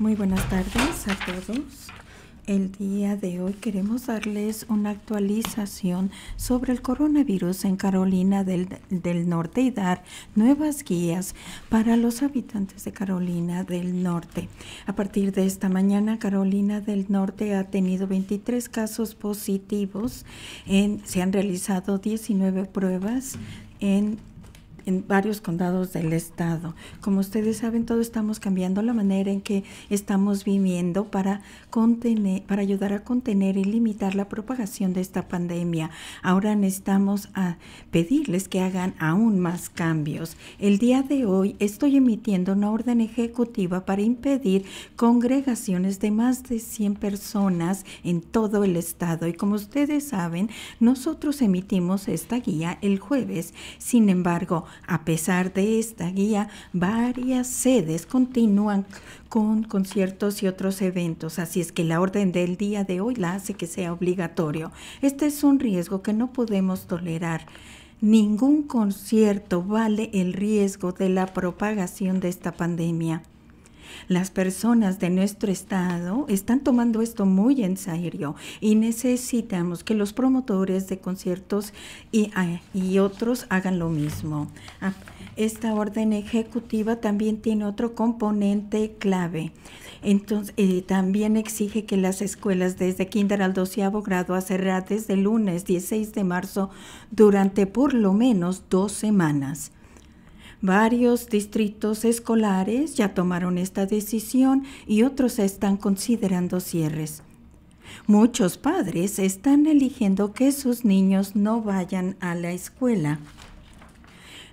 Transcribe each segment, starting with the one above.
Muy buenas tardes a todos. El día de hoy queremos darles una actualización sobre el coronavirus en Carolina del, Norte y dar nuevas guías para los habitantes de Carolina del Norte. A partir de esta mañana, Carolina del Norte ha tenido 23 casos positivos. En, se han realizado 19 pruebas en varios condados del estado. Como ustedes saben, todos estamos cambiando la manera en que estamos viviendo para, contener, para ayudar a contener y limitar la propagación de esta pandemia. Ahora necesitamos a ah, pedirles que hagan aún más cambios. El día de hoy estoy emitiendo una orden ejecutiva para impedir congregaciones de más de 100 personas en todo el estado. Y como ustedes saben, nosotros emitimos esta guía el jueves. Sin embargo, a pesar de esta guía, varias sedes continúan con conciertos y otros eventos, así es que la orden del día de hoy la hace que sea obligatorio. Este es un riesgo que no podemos tolerar. Ningún concierto vale el riesgo de la propagación de esta pandemia. Las personas de nuestro estado están tomando esto muy en serio y necesitamos que los promotores de conciertos y, otros hagan lo mismo. Ah, esta orden ejecutiva también tiene otro componente clave. Entonces, eh, también exige que las escuelas desde kinder al doceavo grado a desde el lunes 16 de marzo durante por lo menos dos semanas. Varios distritos escolares ya tomaron esta decisión y otros están considerando cierres. Muchos padres están eligiendo que sus niños no vayan a la escuela.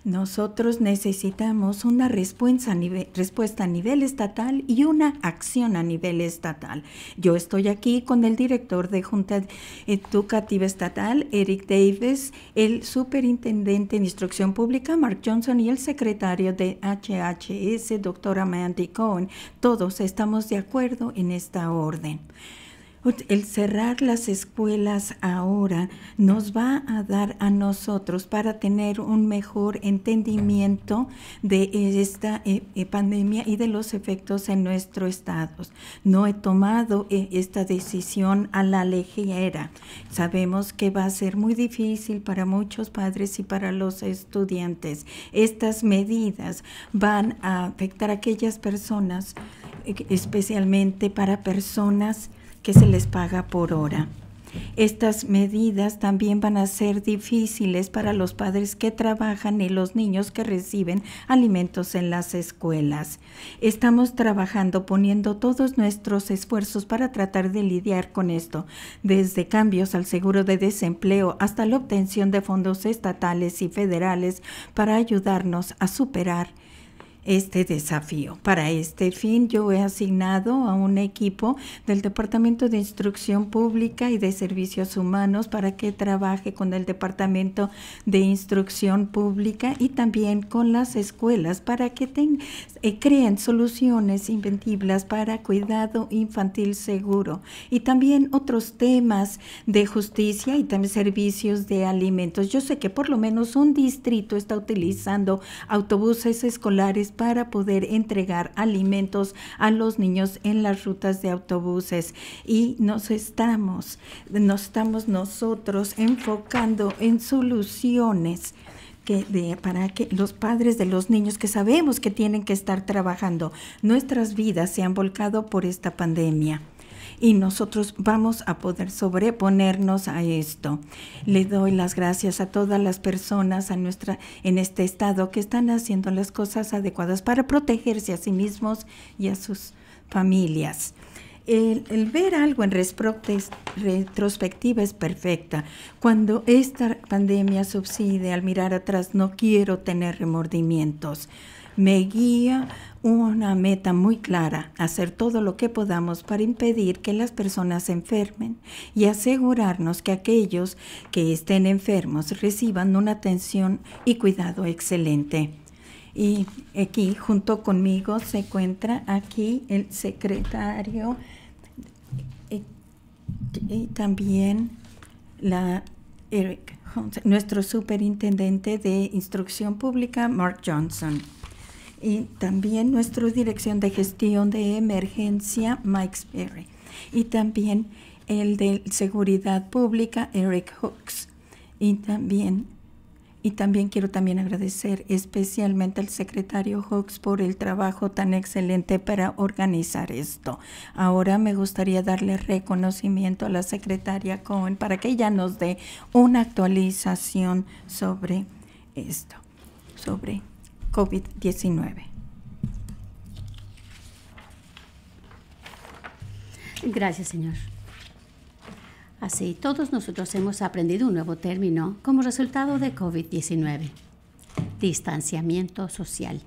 Nosotros necesitamos una respuesta a, nivel, respuesta a, nivel, estatal y una acción a nivel estatal. Yo estoy aquí con el director de Junta Educativa Estatal, Eric Davis, el superintendente en Instrucción Pública, Mark Johnson, y el secretario de HHS, doctora Mandy Cohen. Todos estamos de acuerdo en esta orden el cerrar las escuelas ahora nos va a dar a nosotros para tener un mejor entendimiento de esta eh, eh, pandemia y de los efectos en nuestro estado. No he tomado eh, esta decisión a la ligera. Sabemos que va a ser muy difícil para muchos padres y para los estudiantes. Estas medidas van a afectar a aquellas personas especialmente para personas que se les paga por hora. Estas medidas también van a ser difíciles para los padres que trabajan y los niños que reciben alimentos en las escuelas. Estamos trabajando poniendo todos nuestros esfuerzos para tratar de lidiar con esto, desde cambios al seguro de desempleo hasta la obtención de fondos estatales y federales para ayudarnos a superar este desafío. Para este fin, yo he asignado a un equipo del Departamento de Instrucción Pública y de Servicios Humanos para que trabaje con el Departamento de Instrucción Pública y también con las escuelas para que eh, creen soluciones inventivas para cuidado infantil seguro y también otros temas de justicia y también servicios de alimentos. Yo sé que por lo menos un distrito está utilizando autobuses escolares para poder entregar alimentos a los niños en las rutas de autobuses. Y nos estamos, nos estamos nosotros enfocando en soluciones. Que para que los padres de los niños que sabemos que tienen que estar trabajando, nuestras vidas se han volcado por esta pandemia y nosotros vamos a poder sobreponernos a esto. Le doy las gracias a todas las personas a nuestra, en este estado que están haciendo las cosas adecuadas para protegerse a sí mismos y a sus familias. El, el, ver algo en retrospectiva es perfecta. Cuando esta pandemia subside, al mirar atrás, no quiero tener remordimientos. Me guía una meta muy clara, hacer todo lo que podamos para impedir que las personas se enfermen y asegurarnos que aquellos que estén enfermos reciban una atención y cuidado excelente. Y aquí, junto conmigo, se encuentra aquí el secretario eh, y, también la Eric nuestro superintendente de instrucción pública, Mark Johnson y también nuestro dirección de gestión de emergencia, Mike Sperry, y también el de seguridad pública, Eric Hooks, y también y también quiero también agradecer especialmente al secretario Hooks por el trabajo tan excelente para organizar esto. Ahora me gustaría darle reconocimiento a la secretaria Cohen para que ella nos dé una actualización sobre esto, sobre COVID-19. Gracias, Señor. Así, todos nosotros hemos aprendido un nuevo término como resultado de COVID-19, distanciamiento social.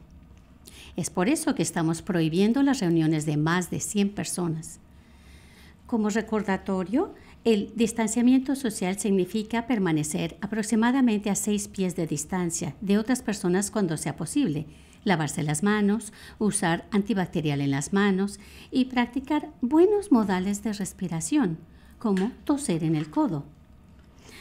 Es por eso que estamos prohibiendo las reuniones de más de 100 personas. Como recordatorio, el distanciamiento social significa permanecer aproximadamente a seis pies de distancia de otras personas cuando sea posible, lavarse las manos, usar antibacterial en las manos y practicar buenos modales de respiración, como toser en el codo.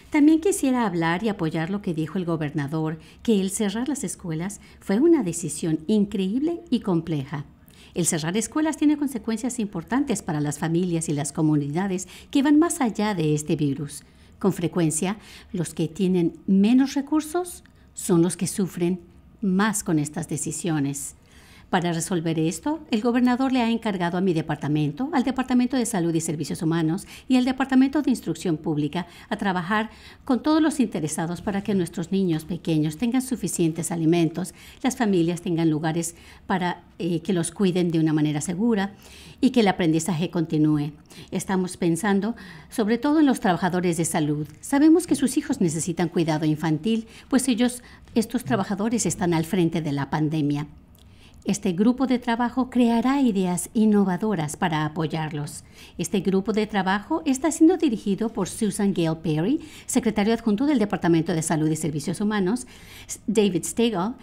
También quisiera hablar y apoyar lo que dijo el gobernador, que el cerrar las escuelas fue una decisión increíble y compleja. El cerrar escuelas tiene consecuencias importantes para las familias y las comunidades que van más allá de este virus. Con frecuencia, los que tienen menos recursos son los que sufren más con estas decisiones. Para resolver esto, el gobernador le ha encargado a mi departamento, al Departamento de Salud y Servicios Humanos y al Departamento de Instrucción Pública a trabajar con todos los interesados para que nuestros niños pequeños tengan suficientes alimentos, las familias tengan lugares para eh, que los cuiden de una manera segura y que el aprendizaje continúe. Estamos pensando sobre todo en los trabajadores de salud. Sabemos que sus hijos necesitan cuidado infantil, pues ellos, estos trabajadores, están al frente de la pandemia. Este grupo de trabajo creará ideas innovadoras para apoyarlos. Este grupo de trabajo está siendo dirigido por Susan Gale Perry, secretario adjunto del Departamento de Salud y Servicios Humanos, David Stegall,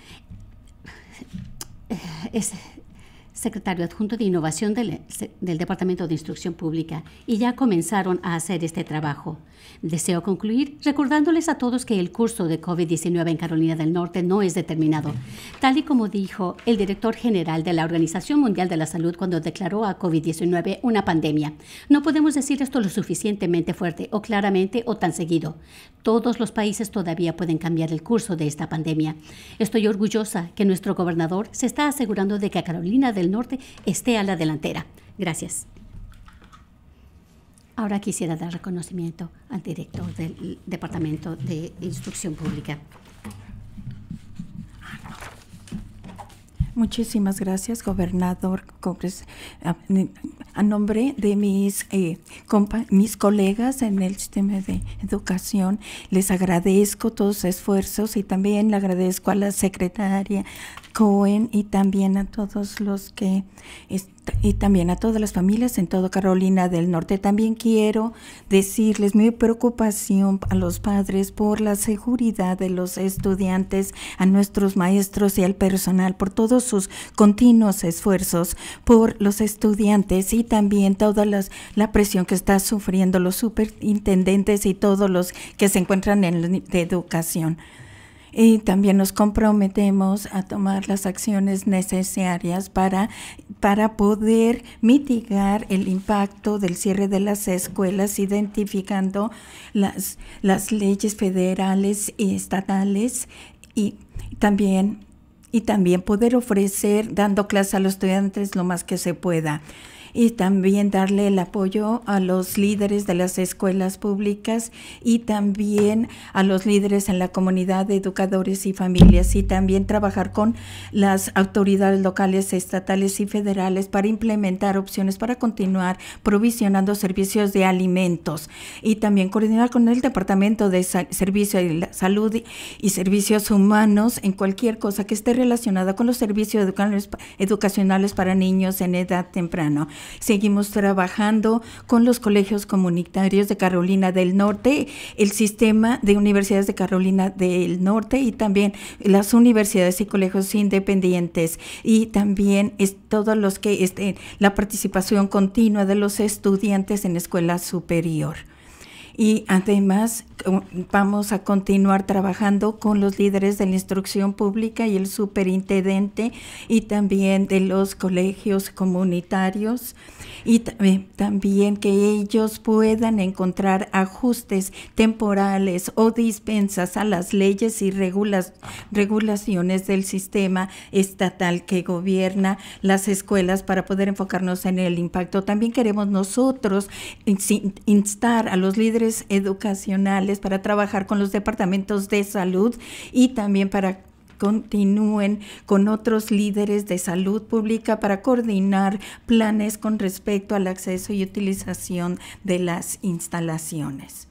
secretario adjunto de Innovación del, Departamento de Instrucción Pública, y ya comenzaron a hacer este trabajo. Deseo concluir recordándoles a todos que el curso de COVID-19 en Carolina del Norte no es determinado, tal y como dijo el director general de la Organización Mundial de la Salud cuando declaró a COVID-19 una pandemia. No podemos decir esto lo suficientemente fuerte o claramente o tan seguido. Todos los países todavía pueden cambiar el curso de esta pandemia. Estoy orgullosa que nuestro gobernador se está asegurando de que a Carolina del Norte Norte esté a la delantera. Gracias. Ahora quisiera dar reconocimiento al director del Departamento de Instrucción Pública. Muchísimas gracias, gobernador. A nombre de mis, eh, mis colegas en el sistema de educación, les agradezco todos los esfuerzos y también le agradezco a la secretaria Cohen y también a todos los que y también a todas las familias en toda Carolina del Norte. También quiero decirles mi preocupación a los padres por la seguridad de los estudiantes, a nuestros maestros y al personal por todos sus continuos esfuerzos por los estudiantes y también toda las, la presión que están sufriendo los superintendentes y todos los que se encuentran en la educación y también nos comprometemos a tomar las acciones necesarias para, para poder mitigar el impacto del cierre de las escuelas, identificando las, las leyes federales y estatales y también, y también poder ofrecer dando clase a los estudiantes lo más que se pueda y también darle el apoyo a los líderes de las escuelas públicas y también a los líderes en la comunidad de educadores y familias y también trabajar con las autoridades locales, estatales y federales para implementar opciones para continuar provisionando servicios de alimentos y también coordinar con el Departamento de Servicio de Salud y Servicios Humanos en cualquier cosa que esté relacionada con los servicios educacionales para niños en edad temprana. Seguimos trabajando con los colegios comunitarios de Carolina del Norte, el sistema de universidades de Carolina del Norte y también las universidades y colegios independientes y también todos los que la participación continua de los estudiantes en escuela superior y además vamos a continuar trabajando con los líderes de la instrucción pública y el superintendente y también de los colegios comunitarios y también que ellos puedan encontrar ajustes temporales o dispensas a las leyes y regulas, regulaciones del sistema estatal que gobierna las escuelas para poder enfocarnos en el impacto. También queremos nosotros instar a los líderes educacionales, para trabajar con los departamentos de salud y también para continúen con otros líderes de salud pública para coordinar planes con respecto al acceso y utilización de las instalaciones.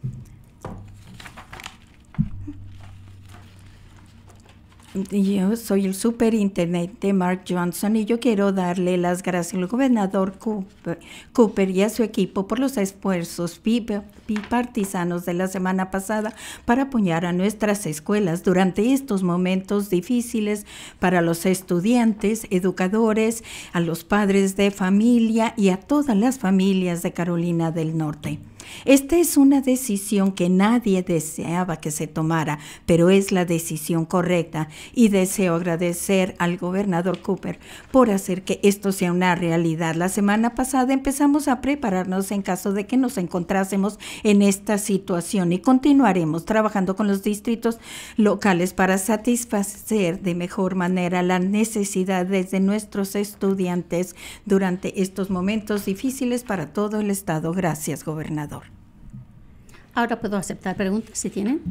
Yo soy el superintendente Mark Johnson y yo quiero darle las gracias al gobernador Cooper, y a su equipo por los esfuerzos bipartisanos de la semana pasada para apoyar a nuestras escuelas durante estos momentos difíciles para los estudiantes, educadores, a los padres de familia y a todas las familias de Carolina del Norte. Esta es una decisión que nadie deseaba que se tomara, pero es la decisión correcta y deseo agradecer al gobernador Cooper por hacer que esto sea una realidad. La semana pasada empezamos a prepararnos en caso de que nos encontrásemos en esta situación y continuaremos trabajando con los distritos locales para satisfacer de mejor manera las necesidades de nuestros estudiantes durante estos momentos difíciles para todo el Estado. Gracias, gobernador. Ahora puedo aceptar preguntas si tienen.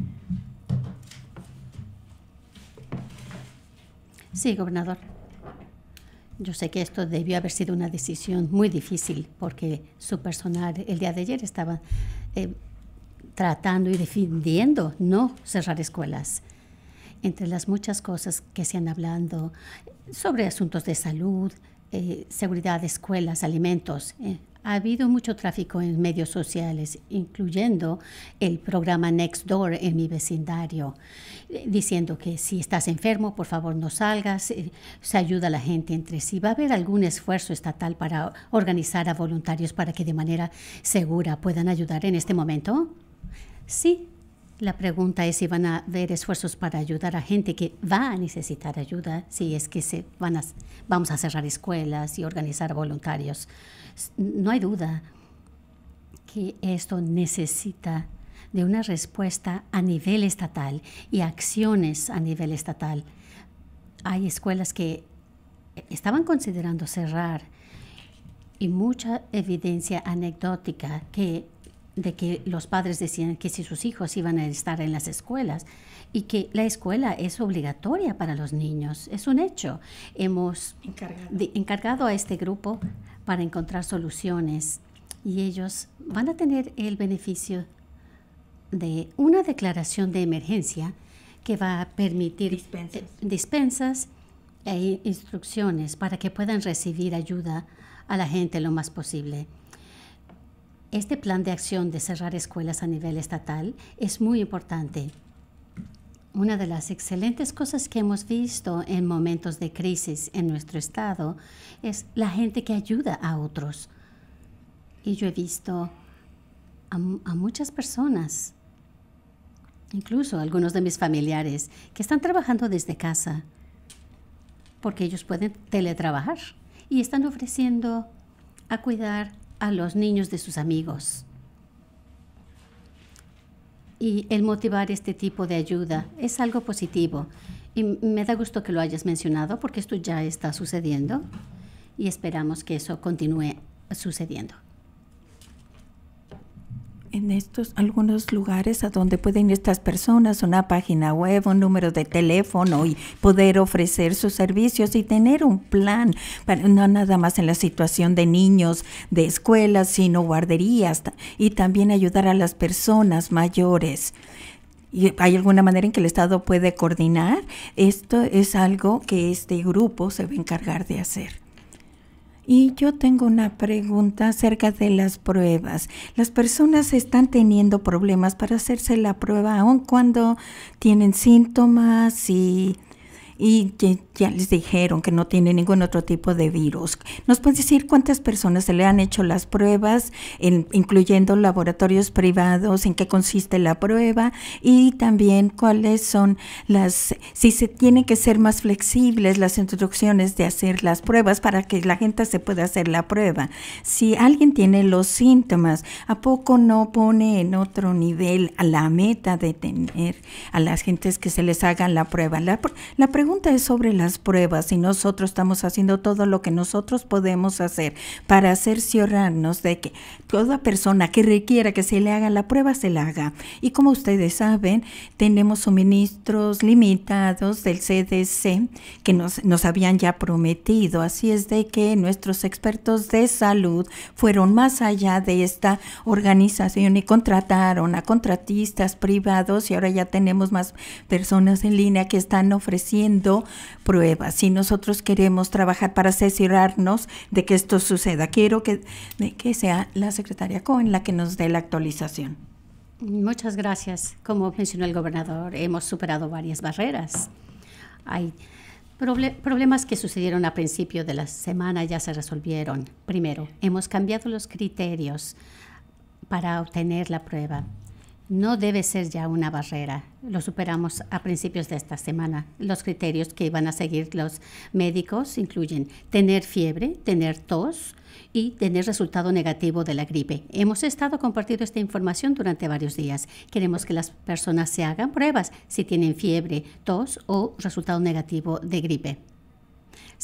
Sí, gobernador. Yo sé que esto debió haber sido una decisión muy difícil porque su personal el día de ayer estaba eh, tratando y defendiendo no cerrar escuelas. Entre las muchas cosas que se han hablando sobre asuntos de salud, eh, seguridad de escuelas, alimentos, eh, ha habido mucho tráfico en medios sociales, incluyendo el programa next door en mi vecindario, eh, diciendo que si estás enfermo, por favor no salgas, eh, se ayuda a la gente entre sí. ¿Va a haber algún esfuerzo estatal para organizar a voluntarios para que de manera segura puedan ayudar en este momento? Sí, la pregunta es si van a haber esfuerzos para ayudar a gente que va a necesitar ayuda, si es que se van a, vamos a cerrar escuelas y organizar voluntarios no hay duda que esto necesita de una respuesta a nivel estatal y acciones a nivel estatal. Hay escuelas que estaban considerando cerrar y mucha evidencia anecdótica que, de que los padres decían que si sus hijos iban a estar en las escuelas y que la escuela es obligatoria para los niños, es un hecho. Hemos encargado, encargado a este grupo para encontrar soluciones y ellos van a tener el beneficio de una declaración de emergencia que va a permitir eh, dispensas, e instrucciones para que puedan recibir ayuda a la gente lo más posible. Este plan de acción de cerrar escuelas a nivel estatal es muy importante una de las excelentes cosas que hemos visto en momentos de crisis en nuestro estado es la gente que ayuda a otros. Y yo he visto a, a, muchas personas, incluso algunos de mis familiares, que están trabajando desde casa, porque ellos pueden teletrabajar y están ofreciendo a cuidar a los niños de sus amigos y el motivar este tipo de ayuda es algo positivo. Y me da gusto que lo hayas mencionado porque esto ya está sucediendo y esperamos que eso continúe sucediendo en estos algunos lugares a donde pueden ir estas personas, una página web, un número de teléfono y poder ofrecer sus servicios y tener un plan, para, no nada más en la situación de niños, de escuelas, sino guarderías y también ayudar a las personas mayores. ¿Y hay alguna manera en que el Estado puede coordinar? Esto es algo que este grupo se va a encargar de hacer. Y yo tengo una pregunta acerca de las pruebas. Las personas están teniendo problemas para hacerse la prueba aun cuando tienen síntomas y y que ya les dijeron que no tiene ningún otro tipo de virus. ¿Nos puedes decir cuántas personas se le han hecho las pruebas, incluyendo laboratorios privados, en qué consiste la prueba y también cuáles son las, si se tienen que ser más flexibles las instrucciones de hacer las pruebas para que la gente se pueda hacer la prueba? Si alguien tiene los síntomas, ¿a poco no pone en otro nivel a la meta de tener a las gentes que se les hagan la prueba? La, la pregunta es sobre las pruebas y nosotros estamos haciendo todo lo que nosotros podemos hacer para cerciorarnos de que toda persona que requiera que se le haga la prueba se la haga. Y como ustedes saben, tenemos suministros limitados del CDC que nos, nos habían ya prometido. Así es de que nuestros expertos de salud fueron más allá de esta organización y contrataron a contratistas privados y ahora ya tenemos más personas en línea que están ofreciendo pruebas Si nosotros queremos trabajar para asegurarnos de que esto suceda. Quiero que, que sea la secretaria Cohen la que nos dé la actualización. Muchas gracias. Como mencionó el gobernador, hemos superado varias barreras. Hay problemas que sucedieron a principio de la semana ya se resolvieron. Primero, hemos cambiado los criterios para obtener la prueba no debe ser ya una barrera. Lo superamos a principios de esta semana. Los criterios que van a seguir los médicos incluyen tener fiebre, tener tos y tener resultado negativo de la gripe. Hemos estado compartiendo esta información durante varios días. Queremos que las personas se hagan pruebas si tienen fiebre, tos o resultado negativo de gripe.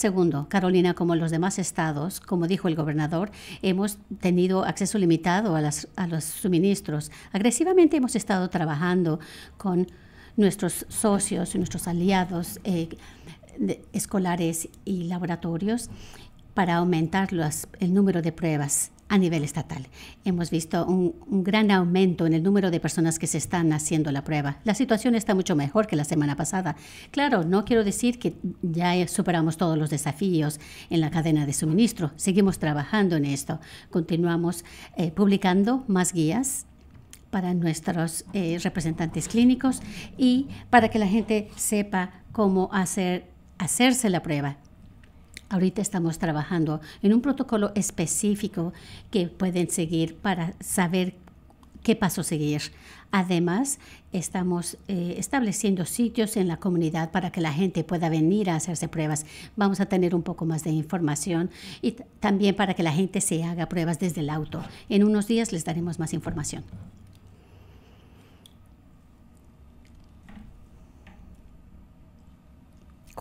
Segundo, Carolina, como los demás estados, como dijo el gobernador, hemos tenido acceso limitado a, las, a los suministros. Agresivamente hemos estado trabajando con nuestros socios, y nuestros aliados eh, escolares y laboratorios para aumentar el número de pruebas a nivel estatal. Hemos visto un, gran aumento en el número de personas que se están haciendo la prueba. La situación está mucho mejor que la semana pasada. Claro, no quiero decir que ya superamos todos los desafíos en la cadena de suministro. Seguimos trabajando en esto. Continuamos eh, publicando más guías para nuestros eh, representantes clínicos y para que la gente sepa cómo hacer hacerse la prueba Ahorita estamos trabajando en un protocolo específico que pueden seguir para saber qué paso seguir. Además, estamos eh, estableciendo sitios en la comunidad para que la gente pueda venir a hacerse pruebas. Vamos a tener un poco más de información y también para que la gente se haga pruebas desde el auto. En unos días les daremos más información.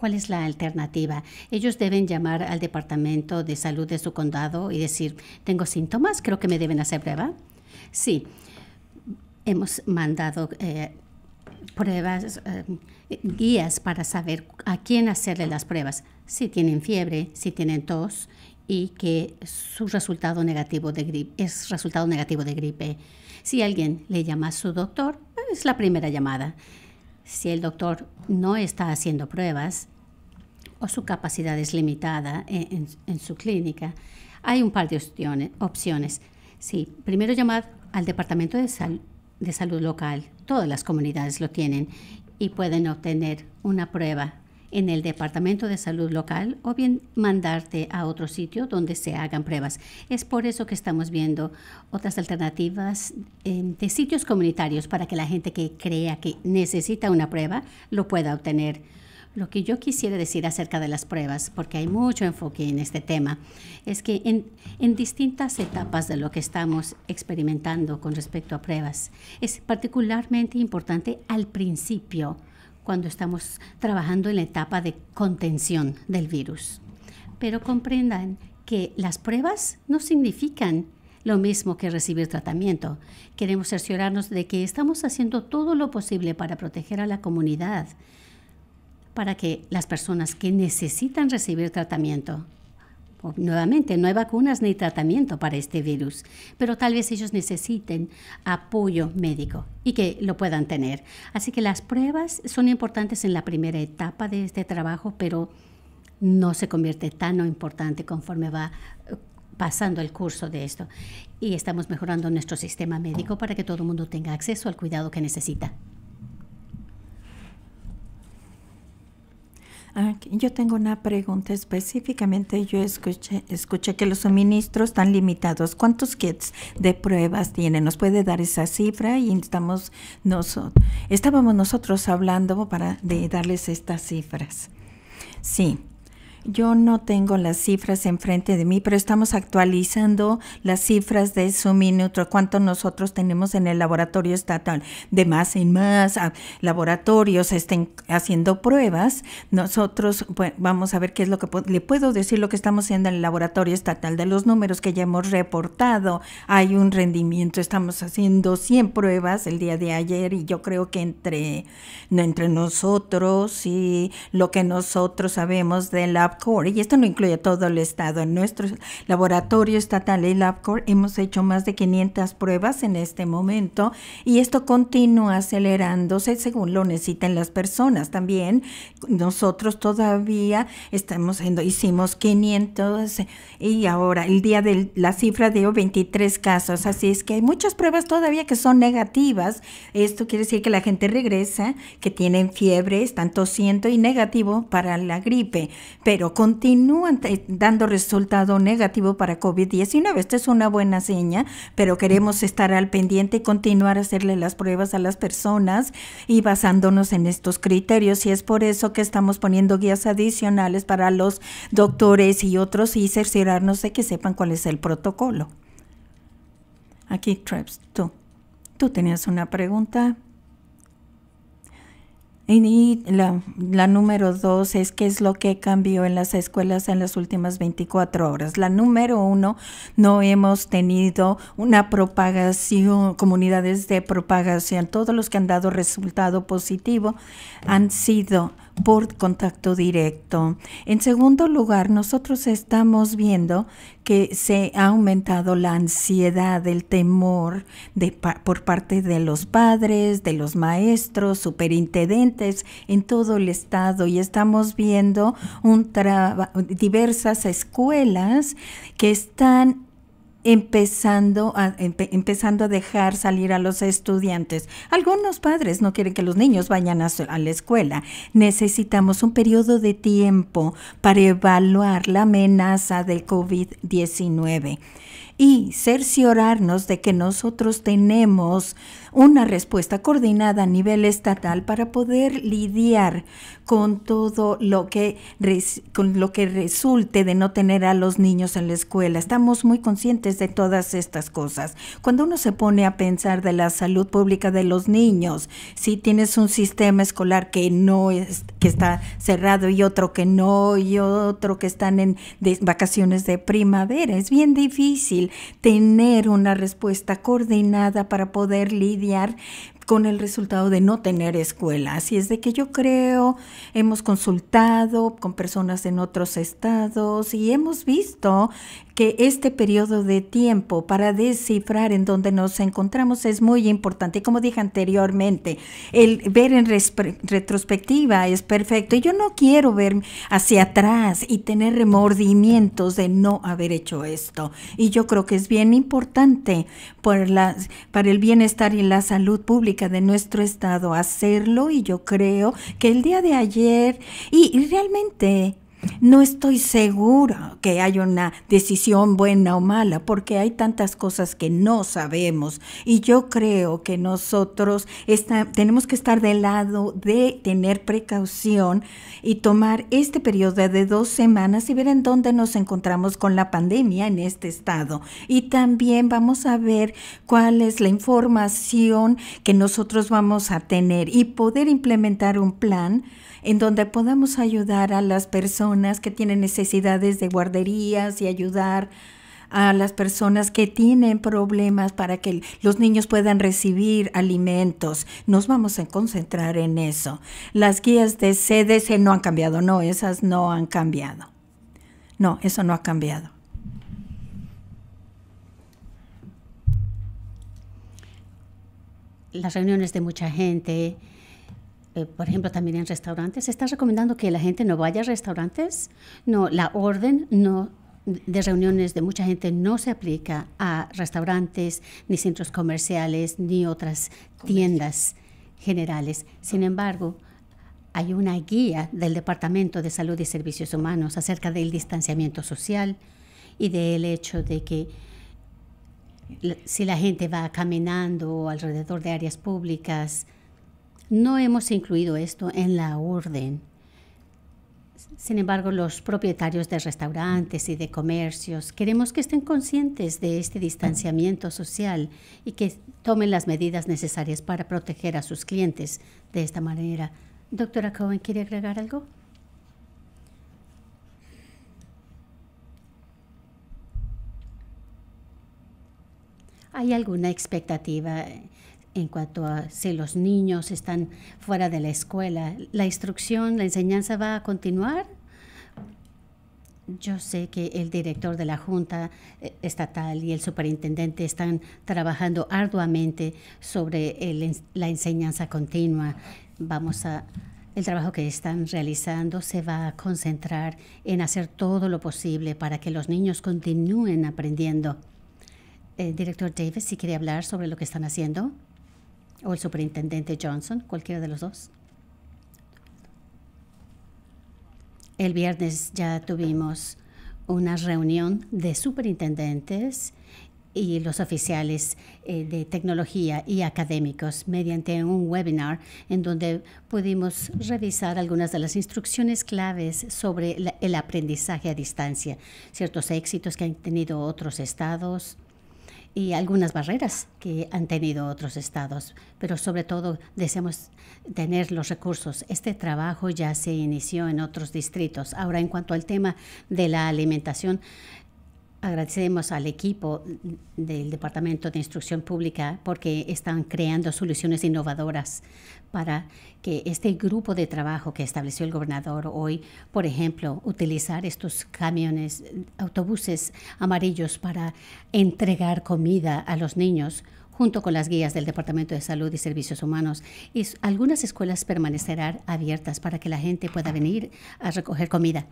¿Cuál es la alternativa? Ellos deben llamar al departamento de salud de su condado y decir, tengo síntomas, creo que me deben hacer prueba. Sí, hemos mandado eh, pruebas, eh, guías para saber a quién hacerle las pruebas, si tienen fiebre, si tienen tos y que su resultado negativo de gripe es resultado negativo de gripe. Si alguien le llama a su doctor, es la primera llamada. Si el doctor no está haciendo pruebas, o su capacidad es limitada en, su clínica, hay un par de opciones. opciones. Sí, primero llamar al Departamento de, de Salud Local. Todas las comunidades lo tienen y pueden obtener una prueba en el Departamento de Salud Local o bien mandarte a otro sitio donde se hagan pruebas. Es por eso que estamos viendo otras alternativas em, de sitios comunitarios para que la gente que crea que necesita una prueba lo pueda obtener lo que yo quisiera decir acerca de las pruebas, porque hay mucho enfoque en este tema, es que en, en distintas etapas de lo que estamos experimentando con respecto a pruebas, es particularmente importante al principio, cuando estamos trabajando en la etapa de contención del virus. Pero comprendan que las pruebas no significan lo mismo que recibir tratamiento. Queremos cerciorarnos de que estamos haciendo todo lo posible para proteger a la comunidad para que las personas que necesitan recibir tratamiento, nuevamente, no hay vacunas ni tratamiento para este virus, pero tal vez ellos necesiten apoyo médico y que lo puedan tener. Así que las pruebas son importantes en la primera etapa de este trabajo, pero no se convierte tan importante conforme va eh, pasando el curso de esto. Y estamos mejorando nuestro sistema médico para que todo el mundo tenga acceso al cuidado que necesita. yo tengo una pregunta específicamente. Yo escuché, escuché que los suministros están limitados. ¿Cuántos kits de pruebas tienen? ¿Nos puede dar esa cifra? Y estamos nosotros, estábamos nosotros hablando para de darles estas cifras. Sí. Yo no tengo las cifras enfrente de mí, pero estamos actualizando las cifras de su minuto, cuánto nosotros tenemos en el laboratorio estatal, de más en más laboratorios estén haciendo pruebas. Nosotros bueno, vamos a ver qué es lo que le puedo decir lo que estamos haciendo en el laboratorio estatal de los números que ya hemos reportado. Hay un rendimiento, estamos haciendo 100 pruebas el día de ayer y yo creo que entre entre nosotros y lo que nosotros sabemos de la y esto no incluye todo el estado, en nuestro laboratorio estatal y LabCorp hemos hecho más de 500 pruebas en este momento y esto continúa acelerándose según lo necesitan las personas también. Nosotros todavía estamos haciendo hicimos 500 y ahora el día de la cifra de 23 casos, así es que hay muchas pruebas todavía que son negativas. Esto quiere decir que la gente regresa, que tienen fiebre, están tosiendo y negativo para la gripe, pero pero continúan eh, dando resultado negativo para COVID-19. Esta es una buena seña, pero queremos estar al pendiente y continuar a hacerle las pruebas a las personas y basándonos en estos criterios. Y es por eso que estamos poniendo guías adicionales para los doctores y otros y cerciorarnos de que sepan cuál es el protocolo. Aquí, Travis, tú. Tú tenías una pregunta. Y la, la, número dos es qué es lo que cambió en las escuelas en las últimas 24 horas. La número uno, no hemos tenido una propagación, comunidades de propagación. Todos los que han dado resultado positivo han sido por contacto directo. En segundo lugar, nosotros estamos viendo que se ha aumentado la ansiedad, el temor de, por parte de los padres, de los maestros, superintendentes en todo el estado y estamos viendo un diversas escuelas que están empezando a, empezando a dejar salir a los estudiantes. Algunos padres no quieren que los niños vayan a, a, la escuela. Necesitamos un periodo de tiempo para evaluar la amenaza del COVID-19 y cerciorarnos de que nosotros tenemos una respuesta coordinada a nivel estatal para poder lidiar con todo lo que, con lo que resulte de no tener a los niños en la escuela. Estamos muy conscientes de todas estas cosas. Cuando uno se pone a pensar de la salud pública de los niños, si tienes un sistema escolar que no es, que está cerrado y otro que no y otro que están en vacaciones de primavera, es bien difícil tener una respuesta coordinada para poder lidiar lidiar, con el resultado de no tener escuela. Así es de que yo creo, hemos consultado con personas en otros estados y hemos visto que este periodo de tiempo para descifrar en donde nos encontramos es muy importante. como dije anteriormente, el ver en retrospectiva es perfecto. Y yo no quiero ver hacia atrás y tener remordimientos de no haber hecho esto. Y yo creo que es bien importante para el bienestar y la salud pública de nuestro estado hacerlo y yo creo que el día de ayer y realmente no estoy segura que haya una decisión buena o mala, porque hay tantas cosas que no sabemos. Y yo creo que nosotros tenemos que estar del lado de tener precaución y tomar este periodo de dos semanas y ver en dónde nos encontramos con la pandemia en este estado. Y también vamos a ver cuál es la información que nosotros vamos a tener y poder implementar un plan en donde podamos ayudar a las personas que tienen necesidades de guarderías y ayudar a las personas que tienen problemas para que los niños puedan recibir alimentos. Nos vamos a concentrar en eso. Las guías de CDC no han cambiado, no, esas no han cambiado. No, eso no ha cambiado. Las reuniones de mucha gente, eh, por ejemplo, también en restaurantes. ¿Se está recomendando que la gente no vaya a restaurantes? No, la orden de reuniones de mucha gente no se aplica a restaurantes, ni centros comerciales, ni otras tiendas generales. Sin ah. embargo, hay una guía del Departamento de Salud y Servicios Humanos acerca del distanciamiento social y del hecho de que si la gente va caminando alrededor de áreas públicas, no hemos incluido esto en la orden. Sin embargo, los propietarios de restaurantes y de comercios queremos que estén conscientes de este distanciamiento social y que tomen las medidas necesarias para proteger a sus clientes de esta manera. Doctora Cohen, ¿quiere agregar algo? ¿Hay alguna expectativa en cuanto a si los niños están fuera de la escuela. ¿La instrucción, la enseñanza va a continuar? Yo sé que el director de la Junta eh, Estatal y el superintendente están trabajando arduamente sobre la enseñanza continua. Vamos a. El trabajo que están realizando se va a concentrar en hacer todo lo posible para que los niños continúen aprendiendo. Eh, director Davis, si quiere hablar sobre lo que están haciendo o el superintendente Johnson, cualquiera de los dos. El viernes ya tuvimos una reunión de superintendentes y los oficiales eh, de tecnología y académicos mediante un webinar en donde pudimos revisar algunas de las instrucciones claves sobre el aprendizaje a distancia, ciertos éxitos que han tenido otros estados y algunas barreras que han tenido otros estados, pero sobre todo deseamos tener los recursos. Este trabajo ya se inició en otros distritos. Ahora, en cuanto al tema de la alimentación, Agradecemos al equipo del Departamento de Instrucción Pública porque están creando soluciones innovadoras para que este grupo de trabajo que estableció el gobernador hoy, por ejemplo, utilizar estos camiones, autobuses amarillos para entregar comida a los niños junto con las guías del Departamento de Salud y Servicios Humanos. Y algunas escuelas permanecerán abiertas para que la gente pueda venir a recoger comida.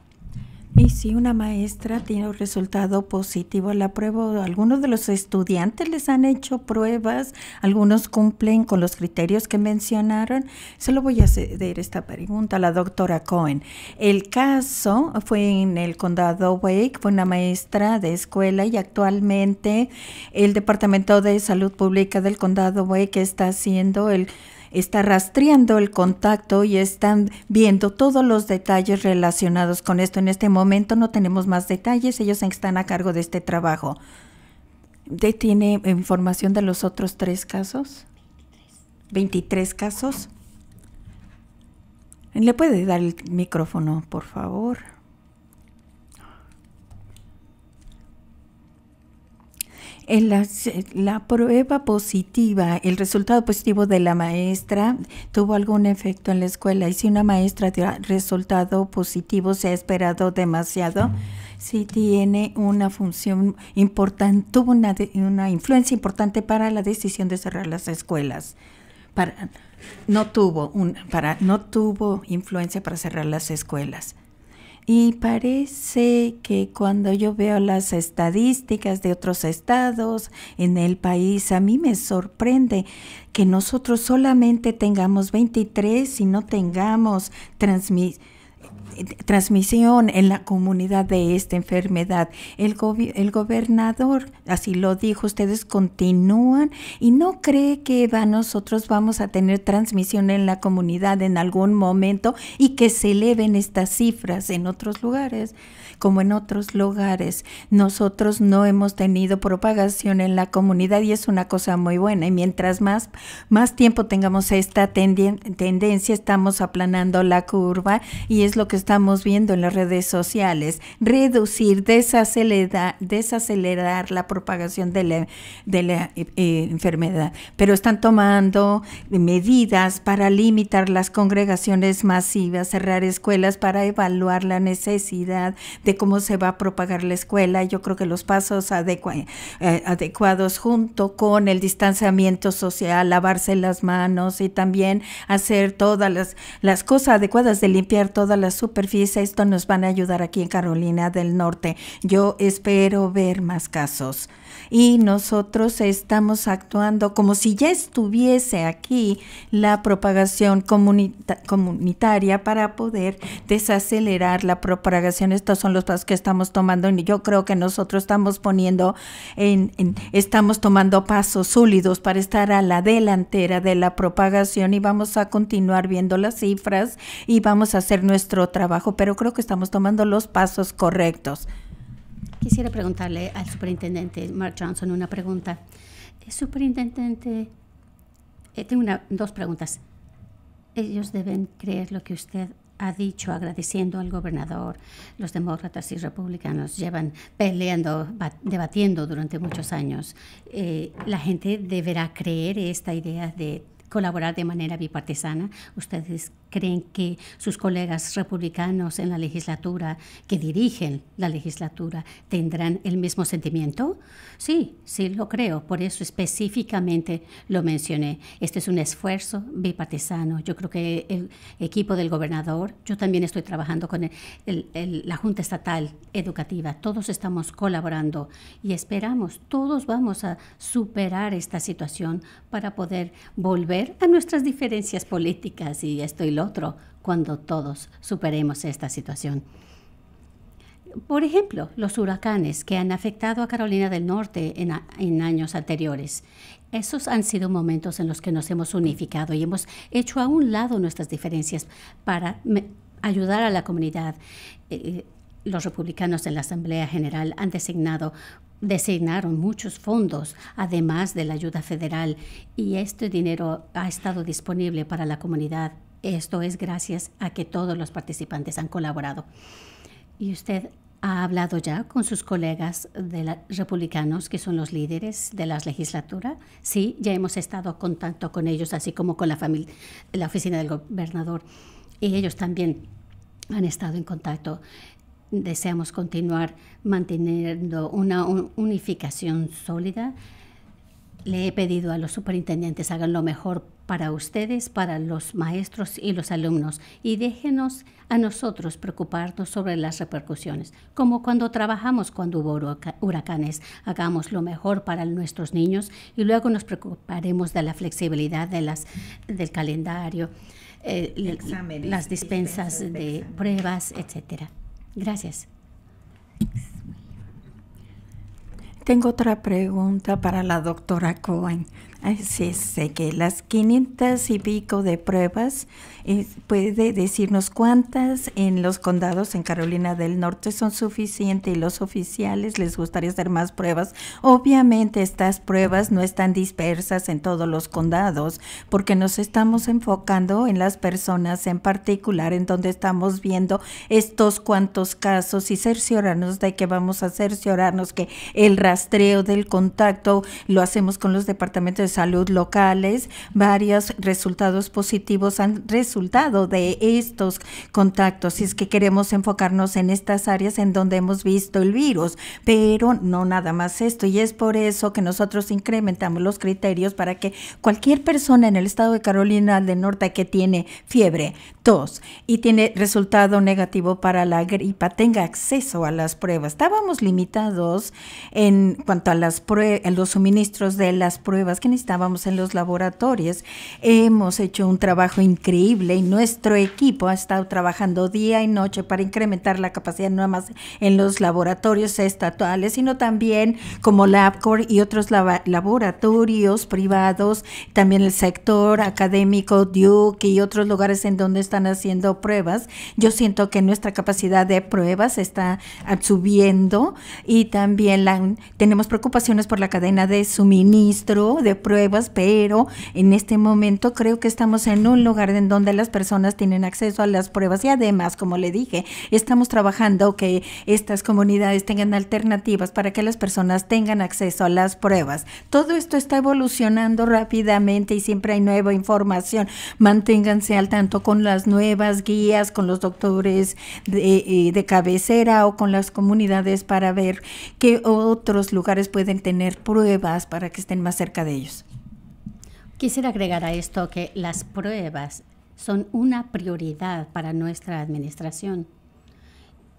Y si una maestra tiene un resultado positivo la prueba, algunos de los estudiantes les han hecho pruebas, algunos cumplen con los criterios que mencionaron. Solo voy a ceder esta pregunta a la doctora Cohen. El caso fue en el condado Wake, fue una maestra de escuela y actualmente el Departamento de Salud Pública del condado Wake está haciendo el está rastreando el contacto y están viendo todos los detalles relacionados con esto. En este momento no tenemos más detalles, ellos están a cargo de este trabajo. ¿Tiene información de los otros tres casos? 23, casos. ¿Le puede dar el micrófono, por favor? la, la prueba positiva, el resultado positivo de la maestra tuvo algún efecto en la escuela y si una maestra tiene resultado positivo se ha esperado demasiado, sí tiene una función importante, tuvo una, una influencia importante para la decisión de cerrar las escuelas. Para, no tuvo un, para, no tuvo influencia para cerrar las escuelas. Y parece que cuando yo veo las estadísticas de otros estados en el país, a mí me sorprende que nosotros solamente tengamos 23 y no tengamos transmisión transmisión en la comunidad de esta enfermedad. El, el gobernador así lo dijo, ustedes continúan y no cree que va, nosotros vamos a tener transmisión en la comunidad en algún momento y que se eleven estas cifras en otros lugares, como en otros lugares. Nosotros no hemos tenido propagación en la comunidad y es una cosa muy buena. Y mientras más, más tiempo tengamos esta tendencia, estamos aplanando la curva y es lo que estamos viendo en las redes sociales, reducir, desacelerar, desacelerar la propagación de la, eh, eh, enfermedad. Pero están tomando medidas para limitar las congregaciones masivas, cerrar escuelas para evaluar la necesidad de cómo se va a propagar la escuela. Yo creo que los pasos eh, adecuados junto con el distanciamiento social, lavarse las manos y también hacer todas las, las cosas adecuadas de limpiar todas las superficie. esto nos van a ayudar aquí en Carolina del Norte. Yo espero ver más casos y nosotros estamos actuando como si ya estuviese aquí la propagación comunitaria para poder desacelerar la propagación. Estos son los pasos que estamos tomando y yo creo que nosotros estamos poniendo en, estamos tomando pasos sólidos para estar a la delantera de la propagación y vamos a continuar viendo las cifras y vamos a hacer nuestro trabajo, pero creo que estamos tomando los pasos correctos. Quisiera preguntarle al superintendente Mark Johnson una pregunta. Eh, superintendente, eh, tengo una, dos preguntas. Ellos deben creer lo que usted ha dicho agradeciendo al gobernador. Los demócratas y republicanos llevan peleando, debatiendo durante muchos años. Eh, la gente deberá creer esta idea de colaborar de manera bipartisana. ¿Ustedes creen que sus colegas republicanos en la legislatura, que dirigen la legislatura, tendrán el mismo sentimiento? Sí, sí, lo creo. Por eso específicamente lo mencioné. Este es un esfuerzo bipartisano. Yo creo que el equipo del gobernador, yo también estoy trabajando con la Junta Estatal Educativa. Todos estamos colaborando y esperamos, todos vamos a superar esta situación para poder volver a nuestras diferencias políticas y esto y lo otro cuando todos superemos esta situación. Por ejemplo, los huracanes que han afectado a Carolina del Norte en, años anteriores. Esos han sido momentos en los que nos hemos unificado y hemos hecho a un lado nuestras diferencias para ayudar a la comunidad. Eh, eh, los republicanos en la Asamblea General han designado Designaron muchos fondos, además de la ayuda federal, y este dinero ha estado disponible para la comunidad. Esto es gracias a que todos los participantes han colaborado. ¿Y usted ha hablado ya con sus colegas de la, republicanos, que son los líderes de la legislatura? Sí, ya hemos estado en contacto con ellos, así como con la, la oficina del gobernador. Y ellos también han estado en contacto deseamos continuar manteniendo una unificación sólida. Le he pedido a los superintendentes hagan lo mejor para ustedes, para los maestros y los alumnos y déjenos a nosotros preocuparnos sobre las repercusiones, como cuando trabajamos cuando hubo huracanes, hagamos lo mejor para nuestros niños y luego nos preocuparemos de la flexibilidad de las, del calendario, eh, las dispensas, de pruebas, etcétera. Gracias. Tengo otra pregunta para la doctora Cohen. Ah, sí, sé que las 500 y pico de pruebas, eh, ¿puede decirnos cuántas en los condados en Carolina del Norte son suficientes y los oficiales les gustaría hacer más pruebas? Obviamente estas pruebas no están dispersas en todos los condados porque nos estamos enfocando en las personas en particular en donde estamos viendo estos cuantos casos y cerciorarnos de que vamos a cerciorarnos que el rastreo del contacto, lo hacemos con los departamentos de salud locales. Varios resultados positivos han resultado de estos contactos. Si es que queremos enfocarnos en estas áreas en donde hemos visto el virus, pero no nada más esto. Y es por eso que nosotros incrementamos los criterios para que cualquier persona en el estado de Carolina del Norte que tiene fiebre, Dos, y tiene resultado negativo para la gripa, tenga acceso a las pruebas. Estábamos limitados en cuanto a las en los suministros de las pruebas que necesitábamos en los laboratorios. Hemos hecho un trabajo increíble y nuestro equipo ha estado trabajando día y noche para incrementar la capacidad no más en los laboratorios estatales, sino también como LabCorp y otros laboratorios privados, también el sector académico, Duke y otros lugares en donde está haciendo pruebas. Yo siento que nuestra capacidad de pruebas está subiendo y también tenemos preocupaciones por la cadena de suministro de pruebas, pero en este momento creo que estamos en un lugar en donde las personas tienen acceso a las pruebas y además, como le dije, estamos trabajando que estas comunidades tengan alternativas para que las personas tengan acceso a las pruebas. Todo esto está evolucionando rápidamente y siempre hay nueva información. Manténganse al tanto con las nuevas guías con los doctores eh, de, cabecera o con las comunidades para ver qué otros lugares pueden tener pruebas para que estén más cerca de ellos. Quisiera agregar a esto que las pruebas son una prioridad para nuestra administración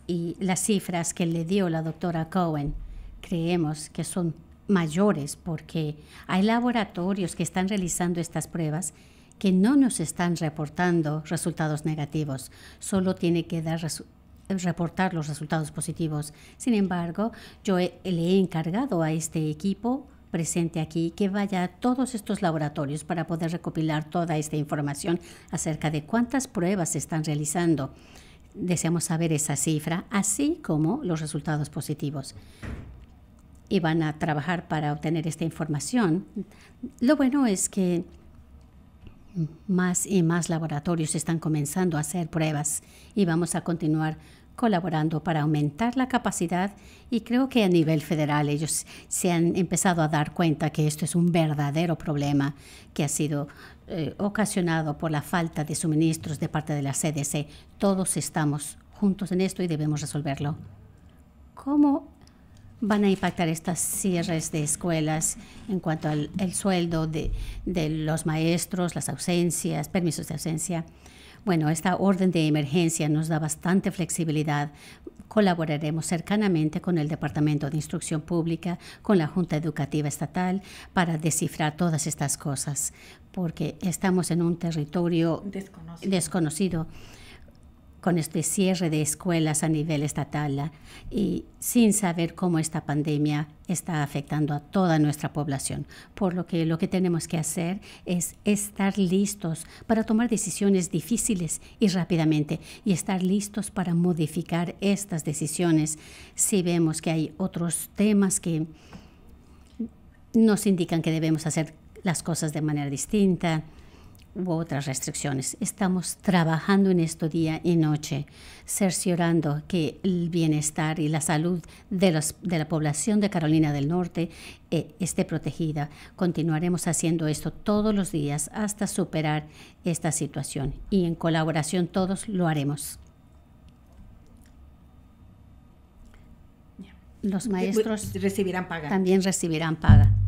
y las cifras que le dio la doctora Cohen creemos que son mayores porque hay laboratorios que están realizando estas pruebas que no nos están reportando resultados negativos, solo tiene que dar reportar los resultados positivos. Sin embargo, yo le he encargado a este equipo presente aquí que vaya a todos estos laboratorios para poder recopilar toda esta información acerca de cuántas pruebas se están realizando. Deseamos saber esa cifra, así como los resultados positivos. Y van a trabajar para obtener esta información. Lo bueno es que más y más laboratorios están comenzando a hacer pruebas y vamos a continuar colaborando para aumentar la capacidad y creo que a nivel federal ellos se han empezado a dar cuenta que esto es un verdadero problema que ha sido eh, ocasionado por la falta de suministros de parte de la CDC. Todos estamos juntos en esto y debemos resolverlo. ¿Cómo van a impactar estas cierres de escuelas en cuanto al el sueldo de, de, los maestros, las ausencias, permisos de ausencia? Bueno, esta orden de emergencia nos da bastante flexibilidad. Colaboraremos cercanamente con el Departamento de Instrucción Pública, con la Junta Educativa Estatal, para descifrar todas estas cosas, porque estamos en un territorio desconocido con este cierre de escuelas a nivel estatal y sin saber cómo esta pandemia está afectando a toda nuestra población. Por lo que lo que tenemos que hacer es estar listos para tomar decisiones difíciles y rápidamente y estar listos para modificar estas decisiones si vemos que hay otros temas que nos indican que debemos hacer las cosas de manera distinta u otras restricciones. Estamos trabajando en esto día y noche, cerciorando que el bienestar y la salud de, los, de la población de Carolina del Norte eh, esté protegida. Continuaremos haciendo esto todos los días hasta superar esta situación y en colaboración todos lo haremos. Los maestros recibirán paga. También recibirán paga.